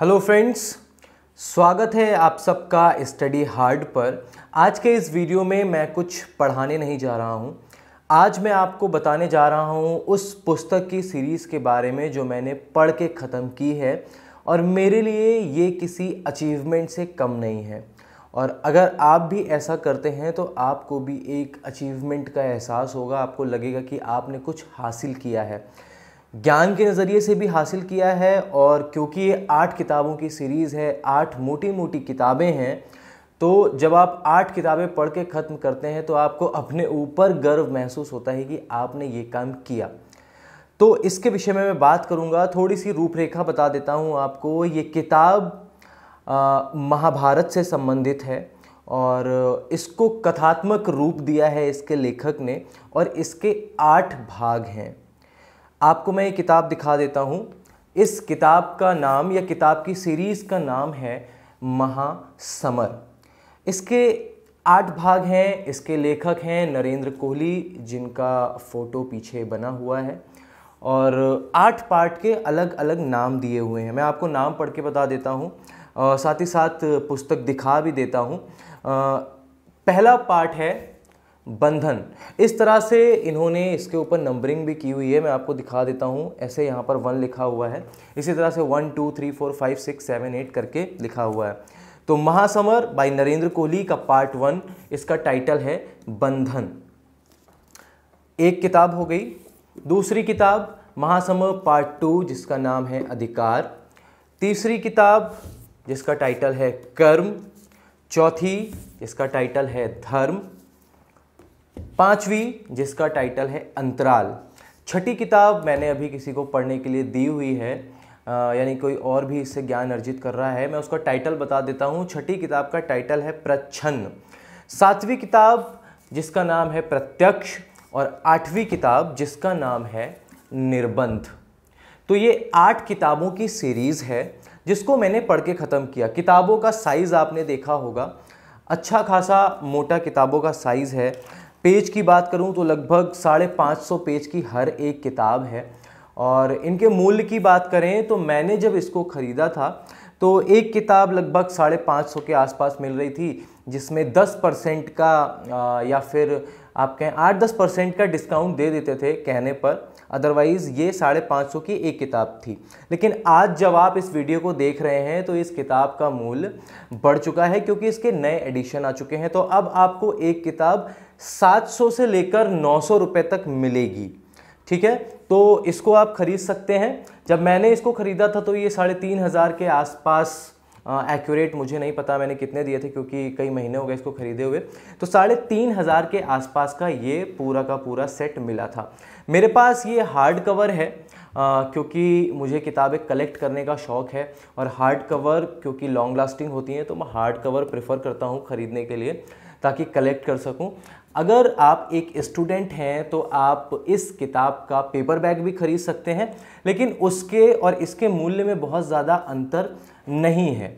hello friends स्वागत है आप सबका स्टडी हार्ड पर आज के इस वीडियो में मैं कुछ पढ़ाने नहीं जा रहा हूँ आज मैं आपको बताने जा रहा हूँ उस पुस्तक की सीरीज़ के बारे में जो मैंने पढ़ के ख़त्म की है और मेरे लिए ये किसी अचीवमेंट से कम नहीं है और अगर आप भी ऐसा करते हैं तो आपको भी एक अचीवमेंट का एहसास होगा आपको लगेगा कि आपने कुछ हासिल किया है ज्ञान के नज़रिए से भी हासिल किया है और क्योंकि ये आठ किताबों की सीरीज़ है आठ मोटी मोटी किताबें हैं तो जब आप आठ किताबें पढ़ के ख़त्म करते हैं तो आपको अपने ऊपर गर्व महसूस होता है कि आपने ये काम किया तो इसके विषय में मैं बात करूँगा थोड़ी सी रूपरेखा बता देता हूँ आपको ये किताब महाभारत से संबंधित है और इसको कथात्मक रूप दिया है इसके लेखक ने और इसके आठ भाग हैं आपको मैं ये किताब दिखा देता हूँ इस किताब का नाम या किताब की सीरीज़ का नाम है महासमर इसके आठ भाग हैं इसके लेखक हैं नरेंद्र कोहली जिनका फ़ोटो पीछे बना हुआ है और आठ पार्ट के अलग अलग नाम दिए हुए हैं मैं आपको नाम पढ़ के बता देता हूँ साथ ही साथ पुस्तक दिखा भी देता हूँ पहला पार्ट है बंधन इस तरह से इन्होंने इसके ऊपर नंबरिंग भी की हुई है मैं आपको दिखा देता हूँ ऐसे यहाँ पर वन लिखा हुआ है इसी तरह से one two three four five six seven eight करके लिखा हुआ है तो महासमर बाय नरेंद्र कोहली का पार्ट वन इसका टाइटल है बंधन एक किताब हो गई दूसरी किताब महासमर पार्ट टू जिसका नाम है अधिकार तीसरी किताब जिसका टाइटल है कर्म चौथी जिसका टाइटल है धर्म पांचवी जिसका टाइटल है अंतराल छठी किताब मैंने अभी किसी को पढ़ने के लिए दी हुई है यानी कोई और भी इससे ज्ञान अर्जित कर रहा है मैं उसका टाइटल बता देता हूँ छठी किताब का टाइटल है प्रच्छन्न सातवीं किताब जिसका नाम है प्रत्यक्ष और आठवीं किताब जिसका नाम है निर्बंध तो ये आठ किताबों की सीरीज़ है जिसको मैंने पढ़ के ख़त्म किया किताबों का साइज़ आपने देखा होगा अच्छा खासा मोटा किताबों का साइज़ है पेज की बात करूं तो लगभग साढ़े पाँच सौ पेज की हर एक किताब है और इनके मूल्य की बात करें तो मैंने जब इसको ख़रीदा था तो एक किताब लगभग साढ़े पाँच सौ के आसपास मिल रही थी जिसमें दस परसेंट का या फिर आप कहें आठ दस परसेंट का डिस्काउंट दे देते थे कहने पर अदरवाइज़ ये साढ़े पाँच सौ की एक किताब थी लेकिन आज जब आप इस वीडियो को देख रहे हैं तो इस किताब का मूल बढ़ चुका है क्योंकि इसके नए एडिशन आ चुके हैं तो अब आपको एक किताब 700 से लेकर 900 रुपए तक मिलेगी ठीक है तो इसको आप खरीद सकते हैं जब मैंने इसको ख़रीदा था तो ये साढ़े तीन हज़ार के आसपास एक्यूरेट मुझे नहीं पता मैंने कितने दिए थे क्योंकि कई महीने हो गए इसको ख़रीदे हुए तो साढ़े तीन हज़ार के आसपास का ये पूरा का पूरा सेट मिला था मेरे पास ये हार्ड कवर है आ, क्योंकि मुझे किताबें कलेक्ट करने का शौक़ है और हार्ड कवर क्योंकि लॉन्ग लास्टिंग होती हैं तो मैं हार्ड कवर प्रेफर करता हूँ ख़रीदने के लिए ताकि कलेक्ट कर सकूं अगर आप एक स्टूडेंट हैं तो आप इस किताब का पेपर बैग भी खरीद सकते हैं लेकिन उसके और इसके मूल्य में बहुत ज़्यादा अंतर नहीं है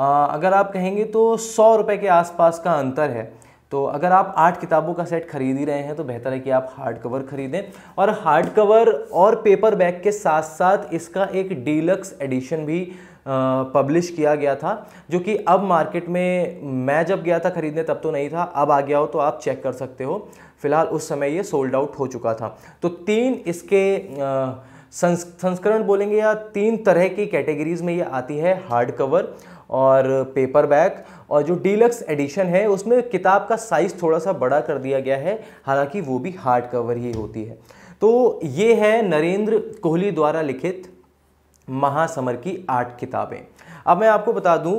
अगर आप कहेंगे तो सौ रुपये के आसपास का अंतर है तो अगर आप आठ किताबों का सेट खरीद ही रहे हैं तो बेहतर है कि आप हार्ड कवर खरीदें और हार्ड कवर और पेपर बैग के साथ साथ इसका एक डीलक्स एडिशन भी पब्लिश किया गया था जो कि अब मार्केट में मैं जब गया था खरीदने तब तो नहीं था अब आ गया हो तो आप चेक कर सकते हो फिलहाल उस समय ये सोल्ड आउट हो चुका था तो तीन इसके आ, संस्करण बोलेंगे या तीन तरह की कैटेगरीज में ये आती है हार्ड कवर और पेपर बैक और जो डीलक्स एडिशन है उसमें किताब का साइज़ थोड़ा सा बड़ा कर दिया गया है हालांकि वो भी हार्ड कवर ही होती है तो ये है नरेंद्र कोहली द्वारा लिखित महासमर की आठ किताबें अब मैं आपको बता दूं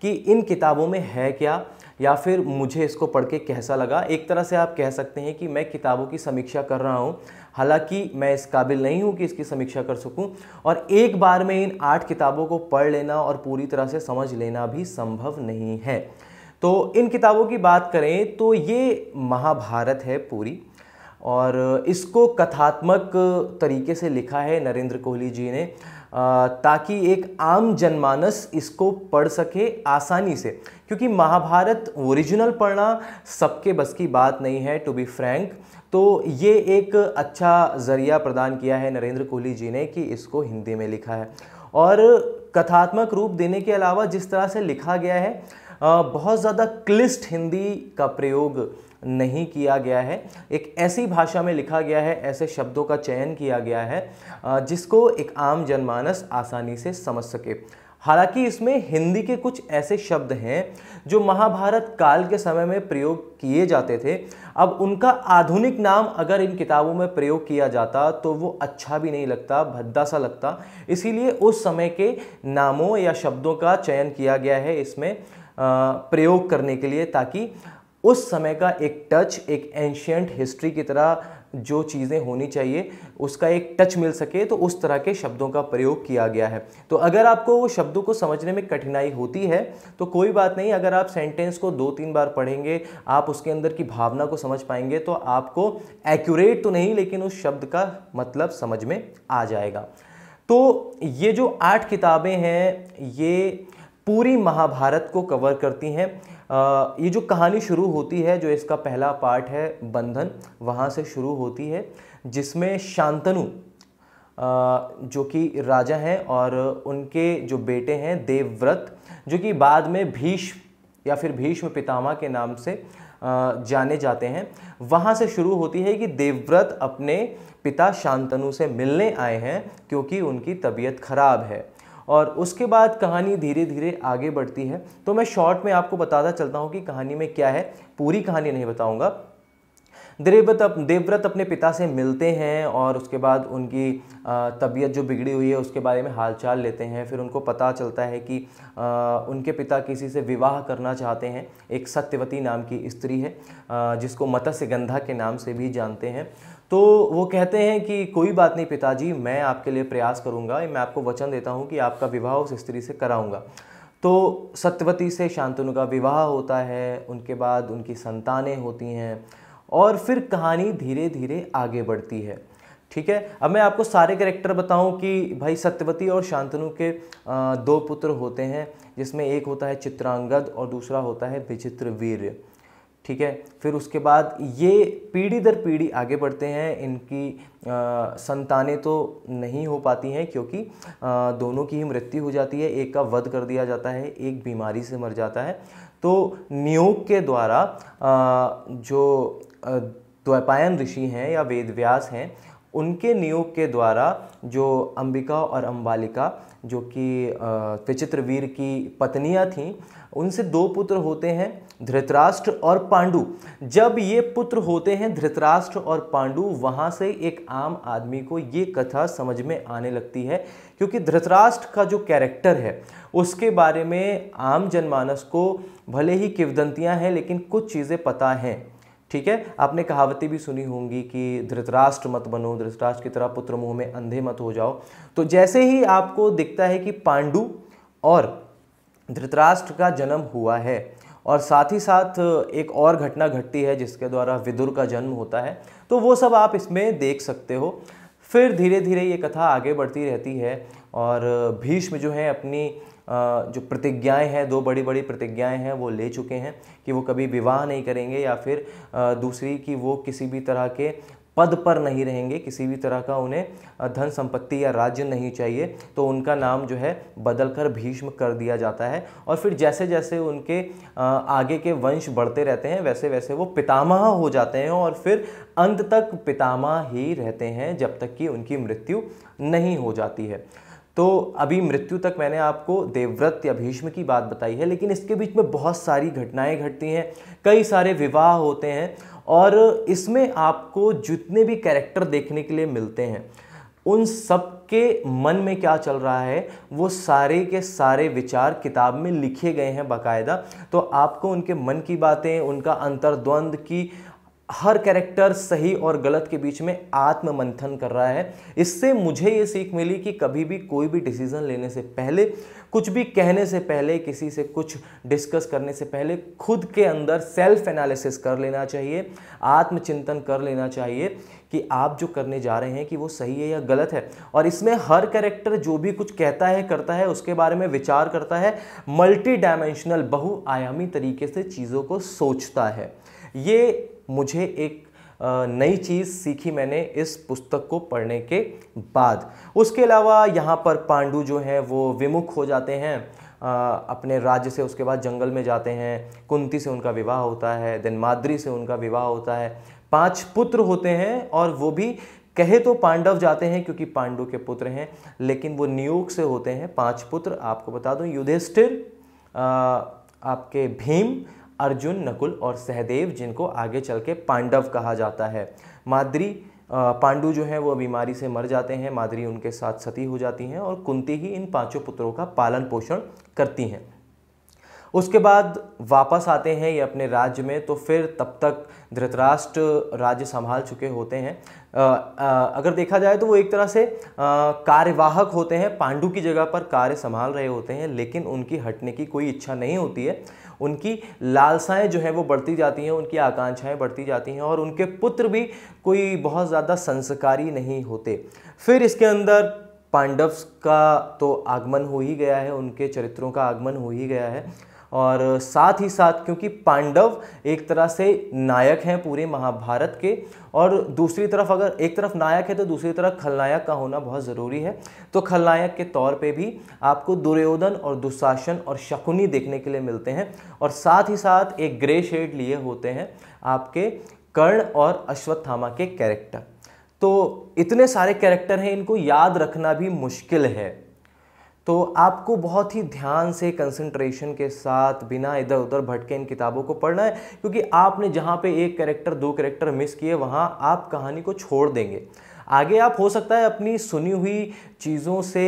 कि इन किताबों में है क्या या फिर मुझे इसको पढ़ के कैसा लगा एक तरह से आप कह सकते हैं कि मैं किताबों की समीक्षा कर रहा हूँ हालांकि मैं इस काबिल नहीं हूँ कि इसकी समीक्षा कर सकूँ और एक बार में इन आठ किताबों को पढ़ लेना और पूरी तरह से समझ लेना भी संभव नहीं है तो इन किताबों की बात करें तो ये महाभारत है पूरी और इसको कथात्मक तरीके से लिखा है नरेंद्र कोहली जी ने ताकि एक आम जनमानस इसको पढ़ सके आसानी से क्योंकि महाभारत ओरिजिनल पढ़ना सबके बस की बात नहीं है टू बी फ्रैंक तो ये एक अच्छा ज़रिया प्रदान किया है नरेंद्र कोहली जी ने कि इसको हिंदी में लिखा है और कथात्मक रूप देने के अलावा जिस तरह से लिखा गया है बहुत ज़्यादा क्लिस्ट हिंदी का प्रयोग नहीं किया गया है एक ऐसी भाषा में लिखा गया है ऐसे शब्दों का चयन किया गया है जिसको एक आम जनमानस आसानी से समझ सके हालांकि इसमें हिंदी के कुछ ऐसे शब्द हैं जो महाभारत काल के समय में प्रयोग किए जाते थे अब उनका आधुनिक नाम अगर इन किताबों में प्रयोग किया जाता तो वो अच्छा भी नहीं लगता भद्दा सा लगता इसीलिए उस समय के नामों या शब्दों का चयन किया गया है इसमें प्रयोग करने के लिए ताकि उस समय का एक टच एक एंशियंट हिस्ट्री की तरह जो चीज़ें होनी चाहिए उसका एक टच मिल सके तो उस तरह के शब्दों का प्रयोग किया गया है तो अगर आपको वो शब्दों को समझने में कठिनाई होती है तो कोई बात नहीं अगर आप सेंटेंस को दो तीन बार पढ़ेंगे आप उसके अंदर की भावना को समझ पाएंगे तो आपको एक्यूरेट तो नहीं लेकिन उस शब्द का मतलब समझ में आ जाएगा तो ये जो आठ किताबें हैं ये पूरी महाभारत को कवर करती हैं ये जो कहानी शुरू होती है जो इसका पहला पार्ट है बंधन वहाँ से शुरू होती है जिसमें शांतनु जो कि राजा हैं और उनके जो बेटे हैं देवव्रत जो कि बाद में भीष्म या फिर भीष्म पितामह के नाम से जाने जाते हैं वहाँ से शुरू होती है कि देवव्रत अपने पिता शांतनु से मिलने आए हैं क्योंकि उनकी तबीयत खराब है और उसके बाद कहानी धीरे धीरे आगे बढ़ती है तो मैं शॉर्ट में आपको बताता चलता हूँ कि कहानी में क्या है पूरी कहानी नहीं बताऊँगा देवव्रत अप देवव्रत अपने पिता से मिलते हैं और उसके बाद उनकी तबीयत जो बिगड़ी हुई है उसके बारे में हालचाल लेते हैं फिर उनको पता चलता है कि आ, उनके पिता किसी से विवाह करना चाहते हैं एक सत्यवती नाम की स्त्री है आ, जिसको गंधा के नाम से भी जानते हैं तो वो कहते हैं कि कोई बात नहीं पिताजी मैं आपके लिए प्रयास करूँगा मैं आपको वचन देता हूँ कि आपका विवाह उस स्त्री से कराऊँगा तो सत्यवती से शांतनु का विवाह होता है उनके बाद उनकी संतानें होती हैं और फिर कहानी धीरे धीरे आगे बढ़ती है ठीक है अब मैं आपको सारे कैरेक्टर बताऊं कि भाई सत्यवती और शांतनु के दो पुत्र होते हैं जिसमें एक होता है चित्रांगद और दूसरा होता है विचित्र वीर्य ठीक है फिर उसके बाद ये पीढ़ी दर पीढ़ी आगे बढ़ते हैं इनकी संतानें तो नहीं हो पाती हैं क्योंकि आ, दोनों की ही मृत्यु हो जाती है एक का वध कर दिया जाता है एक बीमारी से मर जाता है तो नियोग के द्वारा आ, जो द्वैपायन ऋषि हैं या वेद व्यास हैं उनके नियोग के द्वारा जो अंबिका और अंबालिका जो कि विचित्रवीर की पत्नियां थीं उनसे दो पुत्र होते हैं धृतराष्ट्र और पांडु जब ये पुत्र होते हैं धृतराष्ट्र और पांडु वहाँ से एक आम आदमी को ये कथा समझ में आने लगती है क्योंकि धृतराष्ट्र का जो कैरेक्टर है उसके बारे में आम जनमानस को भले ही किवदंतियाँ हैं लेकिन कुछ चीज़ें पता हैं ठीक है आपने कहावतें भी सुनी होंगी कि धृतराष्ट्र मत बनो धृतराष्ट्र की तरह पुत्र मुंह में अंधे मत हो जाओ तो जैसे ही आपको दिखता है कि पांडु और धृतराष्ट्र का जन्म हुआ है और साथ ही साथ एक और घटना घटती है जिसके द्वारा विदुर का जन्म होता है तो वो सब आप इसमें देख सकते हो फिर धीरे धीरे ये कथा आगे बढ़ती रहती है और भीष्म जो है अपनी जो प्रतिज्ञाएं हैं दो बड़ी बड़ी प्रतिज्ञाएं हैं वो ले चुके हैं कि वो कभी विवाह नहीं करेंगे या फिर दूसरी कि वो किसी भी तरह के पद पर नहीं रहेंगे किसी भी तरह का उन्हें धन संपत्ति या राज्य नहीं चाहिए तो उनका नाम जो है बदलकर भीष्म कर दिया जाता है और फिर जैसे जैसे उनके आगे के वंश बढ़ते रहते हैं वैसे वैसे वो पितामह हो जाते हैं और फिर अंत तक पितामह ही रहते हैं जब तक कि उनकी मृत्यु नहीं हो जाती है तो अभी मृत्यु तक मैंने आपको देवव्रत या भीष्म की बात बताई है लेकिन इसके बीच में बहुत सारी घटनाएं घटती हैं कई सारे विवाह होते हैं और इसमें आपको जितने भी कैरेक्टर देखने के लिए मिलते हैं उन सब के मन में क्या चल रहा है वो सारे के सारे विचार किताब में लिखे गए हैं बाकायदा तो आपको उनके मन की बातें उनका अंतर्द्वंद की हर कैरेक्टर सही और गलत के बीच में आत्म मंथन कर रहा है इससे मुझे ये सीख मिली कि कभी भी कोई भी डिसीज़न लेने से पहले कुछ भी कहने से पहले किसी से कुछ डिस्कस करने से पहले खुद के अंदर सेल्फ एनालिसिस कर लेना चाहिए आत्मचिंतन कर लेना चाहिए कि आप जो करने जा रहे हैं कि वो सही है या गलत है और इसमें हर कैरेक्टर जो भी कुछ कहता है करता है उसके बारे में विचार करता है मल्टी डायमेंशनल बहुआयामी तरीके से चीज़ों को सोचता है ये मुझे एक नई चीज़ सीखी मैंने इस पुस्तक को पढ़ने के बाद उसके अलावा यहाँ पर पांडु जो हैं वो विमुख हो जाते हैं अपने राज्य से उसके बाद जंगल में जाते हैं कुंती से उनका विवाह होता है देन माद्री से उनका विवाह होता है पांच पुत्र होते हैं और वो भी कहे तो पांडव जाते हैं क्योंकि पांडु के पुत्र हैं लेकिन वो नियोग से होते हैं पांच पुत्र आपको बता दूं युधिष्ठिर आपके भीम अर्जुन नकुल और सहदेव जिनको आगे चल के पांडव कहा जाता है माद्री पांडु जो है वो बीमारी से मर जाते हैं माद्री उनके साथ सती हो जाती हैं और कुंती ही इन पांचों पुत्रों का पालन पोषण करती हैं उसके बाद वापस आते हैं ये अपने राज्य में तो फिर तब तक धृतराष्ट्र राज्य संभाल चुके होते हैं आ, आ, अगर देखा जाए तो वो एक तरह से कार्यवाहक होते हैं पांडु की जगह पर कार्य संभाल रहे होते हैं लेकिन उनकी हटने की कोई इच्छा नहीं होती है उनकी लालसाएं जो है वो बढ़ती जाती हैं उनकी आकांक्षाएं बढ़ती जाती हैं और उनके पुत्र भी कोई बहुत ज़्यादा संस्कारी नहीं होते फिर इसके अंदर पांडव्स का तो आगमन हो ही गया है उनके चरित्रों का आगमन हो ही गया है और साथ ही साथ क्योंकि पांडव एक तरह से नायक हैं पूरे महाभारत के और दूसरी तरफ अगर एक तरफ नायक है तो दूसरी तरफ खलनायक का होना बहुत ज़रूरी है तो खलनायक के तौर पे भी आपको दुर्योधन और दुशासन और शकुनी देखने के लिए मिलते हैं और साथ ही साथ एक ग्रे शेड लिए होते हैं आपके कर्ण और अश्वत्थामा के कैरेक्टर तो इतने सारे कैरेक्टर हैं इनको याद रखना भी मुश्किल है तो आपको बहुत ही ध्यान से कंसंट्रेशन के साथ बिना इधर उधर भटके इन किताबों को पढ़ना है क्योंकि आपने जहाँ पे एक करेक्टर दो करेक्टर मिस किए वहाँ आप कहानी को छोड़ देंगे आगे आप हो सकता है अपनी सुनी हुई चीज़ों से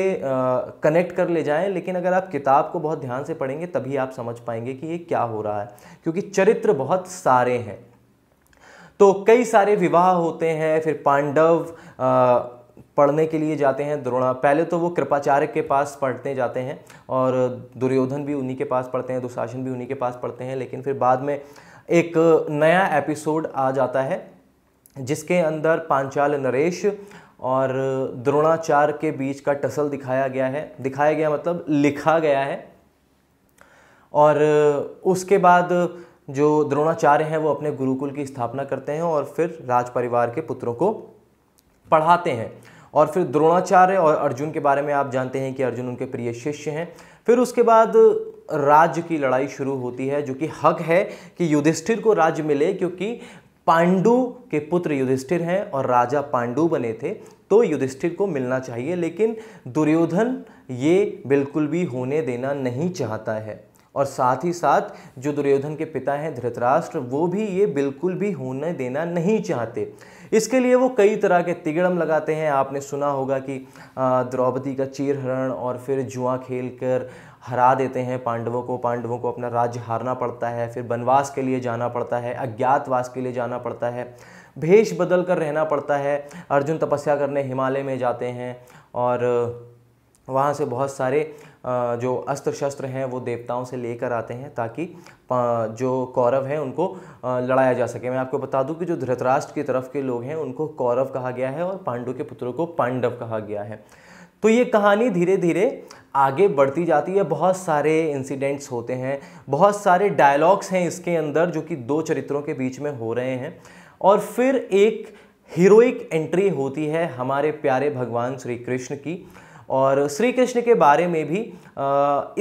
कनेक्ट कर ले जाएं लेकिन अगर आप किताब को बहुत ध्यान से पढ़ेंगे तभी आप समझ पाएंगे कि ये क्या हो रहा है क्योंकि चरित्र बहुत सारे हैं तो कई सारे विवाह होते हैं फिर पांडव पढ़ने के लिए जाते हैं द्रोणा पहले तो वो कृपाचार्य के पास पढ़ने जाते हैं और दुर्योधन भी उन्हीं के पास पढ़ते हैं दुशासन भी उन्हीं के पास पढ़ते हैं लेकिन फिर बाद में एक नया एपिसोड आ जाता है जिसके अंदर पांचाल नरेश और द्रोणाचार्य के बीच का टसल दिखाया गया है दिखाया गया मतलब लिखा गया है और उसके बाद जो द्रोणाचार्य हैं वो अपने गुरुकुल की स्थापना करते हैं और फिर राज परिवार के पुत्रों को पढ़ाते हैं और फिर द्रोणाचार्य और अर्जुन के बारे में आप जानते हैं कि अर्जुन उनके प्रिय शिष्य हैं फिर उसके बाद राज्य की लड़ाई शुरू होती है जो कि हक है कि युधिष्ठिर को राज्य मिले क्योंकि पांडु के पुत्र युधिष्ठिर हैं और राजा पांडु बने थे तो युधिष्ठिर को मिलना चाहिए लेकिन दुर्योधन ये बिल्कुल भी होने देना नहीं चाहता है और साथ ही साथ जो दुर्योधन के पिता हैं धृतराष्ट्र वो भी ये बिल्कुल भी होने देना नहीं चाहते इसके लिए वो कई तरह के तिगड़म लगाते हैं आपने सुना होगा कि द्रौपदी का चीरहरण और फिर जुआ खेल कर हरा देते हैं पांडवों को पांडवों को अपना राज्य हारना पड़ता है फिर वनवास के लिए जाना पड़ता है अज्ञातवास के लिए जाना पड़ता है भेष बदल कर रहना पड़ता है अर्जुन तपस्या करने हिमालय में जाते हैं और वहाँ से बहुत सारे जो अस्त्र शस्त्र हैं वो देवताओं से लेकर आते हैं ताकि जो कौरव हैं उनको लड़ाया जा सके मैं आपको बता दूं कि जो धृतराष्ट्र की तरफ के लोग हैं उनको कौरव कहा गया है और पांडु के पुत्रों को पांडव कहा गया है तो ये कहानी धीरे धीरे आगे बढ़ती जाती है बहुत सारे इंसिडेंट्स होते हैं बहुत सारे डायलॉग्स हैं इसके अंदर जो कि दो चरित्रों के बीच में हो रहे हैं और फिर एक हीरोइक एंट्री होती है हमारे प्यारे भगवान श्री कृष्ण की और श्री कृष्ण के बारे में भी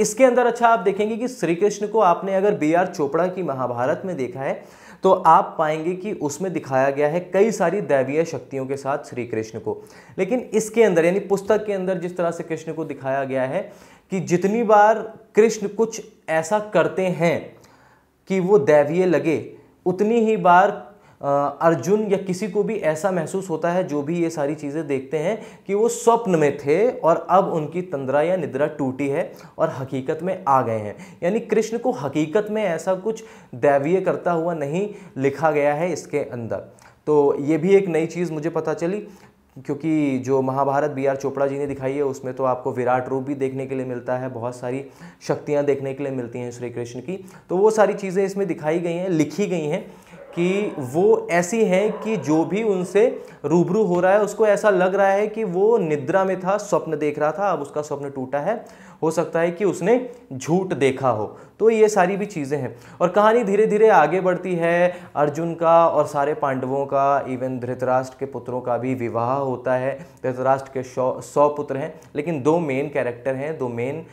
इसके अंदर अच्छा आप देखेंगे कि श्री कृष्ण को आपने अगर बी आर चोपड़ा की महाभारत में देखा है तो आप पाएंगे कि उसमें दिखाया गया है कई सारी दैवीय शक्तियों के साथ श्री कृष्ण को लेकिन इसके अंदर यानी पुस्तक के अंदर जिस तरह से कृष्ण को दिखाया गया है कि जितनी बार कृष्ण कुछ ऐसा करते हैं कि वो दैवीय लगे उतनी ही बार अर्जुन या किसी को भी ऐसा महसूस होता है जो भी ये सारी चीज़ें देखते हैं कि वो स्वप्न में थे और अब उनकी तंद्रा या निद्रा टूटी है और हकीकत में आ गए हैं यानी कृष्ण को हकीकत में ऐसा कुछ दैवीय करता हुआ नहीं लिखा गया है इसके अंदर तो ये भी एक नई चीज़ मुझे पता चली क्योंकि जो महाभारत बी आर चोपड़ा जी ने दिखाई है उसमें तो आपको विराट रूप भी देखने के लिए मिलता है बहुत सारी शक्तियाँ देखने के लिए मिलती हैं श्री कृष्ण की तो वो सारी चीज़ें इसमें दिखाई गई हैं लिखी गई हैं कि वो ऐसी हैं कि जो भी उनसे रूबरू हो रहा है उसको ऐसा लग रहा है कि वो निद्रा में था स्वप्न देख रहा था अब उसका स्वप्न टूटा है हो सकता है कि उसने झूठ देखा हो तो ये सारी भी चीज़ें हैं और कहानी धीरे धीरे आगे बढ़ती है अर्जुन का और सारे पांडवों का इवन धृतराष्ट्र के पुत्रों का भी विवाह होता है धृतराष्ट्र के सौ सौ पुत्र हैं लेकिन दो मेन कैरेक्टर हैं दो मेन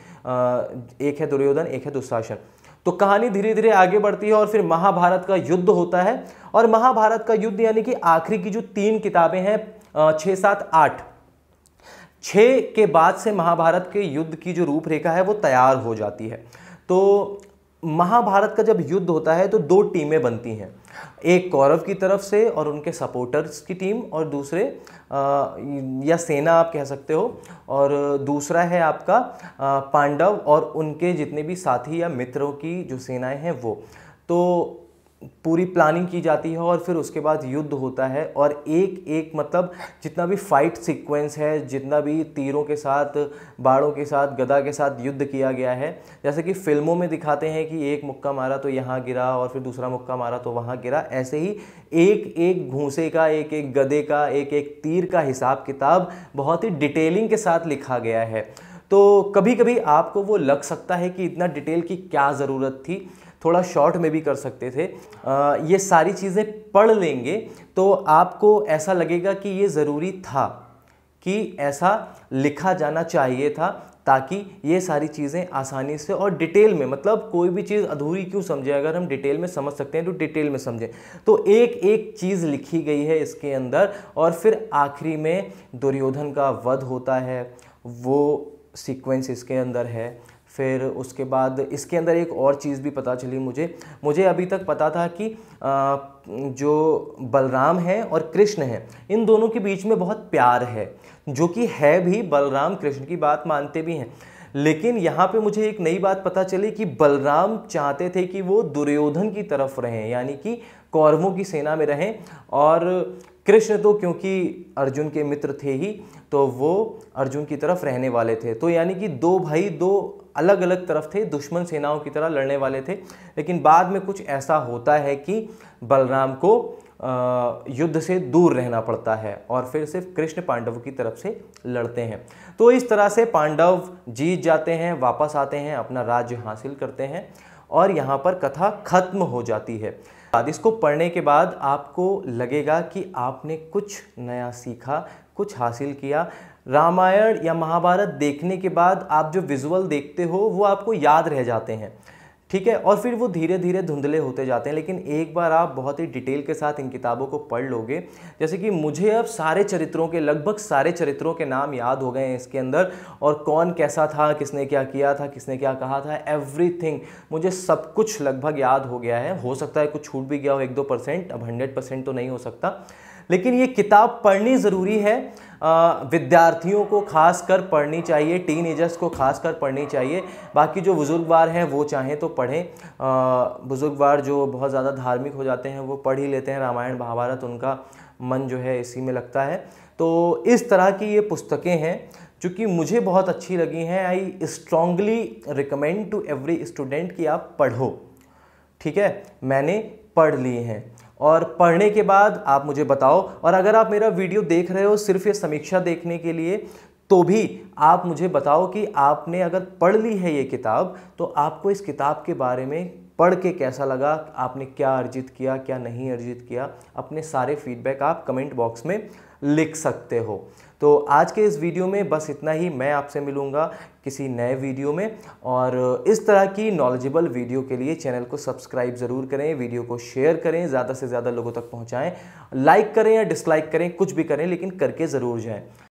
एक है दुर्योधन एक है दुशासन तो कहानी धीरे धीरे आगे बढ़ती है और फिर महाभारत का युद्ध होता है और महाभारत का युद्ध यानी कि आखिरी की जो तीन किताबें हैं छः सात आठ छः के बाद से महाभारत के युद्ध की जो रूपरेखा है वो तैयार हो जाती है तो महाभारत का जब युद्ध होता है तो दो टीमें बनती हैं एक कौरव की तरफ से और उनके सपोर्टर्स की टीम और दूसरे या सेना आप कह सकते हो और दूसरा है आपका पांडव और उनके जितने भी साथी या मित्रों की जो सेनाएं हैं वो तो पूरी प्लानिंग की जाती है और फिर उसके बाद युद्ध होता है और एक एक मतलब जितना भी फाइट सीक्वेंस है जितना भी तीरों के साथ बाड़ों के साथ गदा के साथ युद्ध किया गया है जैसे कि फिल्मों में दिखाते हैं कि एक मुक्का मारा तो यहाँ गिरा और फिर दूसरा मुक्का मारा तो वहाँ गिरा ऐसे ही एक एक घूसे का एक एक गदे का एक एक तीर का हिसाब किताब बहुत ही डिटेलिंग के साथ लिखा गया है तो कभी कभी आपको वो लग सकता है कि इतना डिटेल की क्या ज़रूरत थी थोड़ा शॉर्ट में भी कर सकते थे आ, ये सारी चीज़ें पढ़ लेंगे तो आपको ऐसा लगेगा कि ये ज़रूरी था कि ऐसा लिखा जाना चाहिए था ताकि ये सारी चीज़ें आसानी से और डिटेल में मतलब कोई भी चीज़ अधूरी क्यों समझे अगर हम डिटेल में समझ सकते हैं तो डिटेल में समझें तो एक एक चीज़ लिखी गई है इसके अंदर और फिर आखिरी में दुर्योधन का वध होता है वो सीक्वेंस इसके अंदर है फिर उसके बाद इसके अंदर एक और चीज़ भी पता चली मुझे मुझे अभी तक पता था कि आ, जो बलराम है और कृष्ण है इन दोनों के बीच में बहुत प्यार है जो कि है भी बलराम कृष्ण की बात मानते भी हैं लेकिन यहाँ पे मुझे एक नई बात पता चली कि बलराम चाहते थे कि वो दुर्योधन की तरफ रहें यानी कि कौरवों की सेना में रहें और कृष्ण तो क्योंकि अर्जुन के मित्र थे ही तो वो अर्जुन की तरफ रहने वाले थे तो यानी कि दो भाई दो अलग अलग तरफ थे दुश्मन सेनाओं की तरह लड़ने वाले थे लेकिन बाद में कुछ ऐसा होता है कि बलराम को युद्ध से दूर रहना पड़ता है और फिर सिर्फ कृष्ण पांडव की तरफ से लड़ते हैं तो इस तरह से पांडव जीत जाते हैं वापस आते हैं अपना राज्य हासिल करते हैं और यहाँ पर कथा खत्म हो जाती है बाद इसको पढ़ने के बाद आपको लगेगा कि आपने कुछ नया सीखा कुछ हासिल किया रामायण या महाभारत देखने के बाद आप जो विजुअल देखते हो वो आपको याद रह जाते हैं ठीक है और फिर वो धीरे धीरे धुंधले होते जाते हैं लेकिन एक बार आप बहुत ही डिटेल के साथ इन किताबों को पढ़ लोगे जैसे कि मुझे अब सारे चरित्रों के लगभग सारे चरित्रों के नाम याद हो गए हैं इसके अंदर और कौन कैसा था किसने क्या किया था किसने क्या कहा था एवरीथिंग मुझे सब कुछ लगभग याद हो गया है हो सकता है कुछ छूट भी गया हो एक दो परसेंट अब हंड्रेड परसेंट तो नहीं हो सकता लेकिन ये किताब पढ़नी ज़रूरी है विद्यार्थियों को खास कर पढ़नी चाहिए टीन एजर्स को खास कर पढ़नी चाहिए बाकी जो बुज़ुर्गवार हैं वो चाहें तो पढ़ें बुज़ुर्गवार जो बहुत ज़्यादा धार्मिक हो जाते हैं वो पढ़ ही लेते हैं रामायण महाभारत उनका मन जो है इसी में लगता है तो इस तरह की ये पुस्तकें हैं चूँकि मुझे बहुत अच्छी लगी हैं I strongly recommend to every student कि आप पढ़ो ठीक है मैंने पढ़ ली हैं और पढ़ने के बाद आप मुझे बताओ और अगर आप मेरा वीडियो देख रहे हो सिर्फ ये समीक्षा देखने के लिए तो भी आप मुझे बताओ कि आपने अगर पढ़ ली है ये किताब तो आपको इस किताब के बारे में पढ़ के कैसा लगा आपने क्या अर्जित किया क्या नहीं अर्जित किया अपने सारे फीडबैक आप कमेंट बॉक्स में लिख सकते हो तो आज के इस वीडियो में बस इतना ही मैं आपसे मिलूँगा किसी नए वीडियो में और इस तरह की नॉलेजेबल वीडियो के लिए चैनल को सब्सक्राइब ज़रूर करें वीडियो को शेयर करें ज़्यादा से ज़्यादा लोगों तक पहुँचाएँ लाइक करें या डिसलाइक करें कुछ भी करें लेकिन करके ज़रूर जाएँ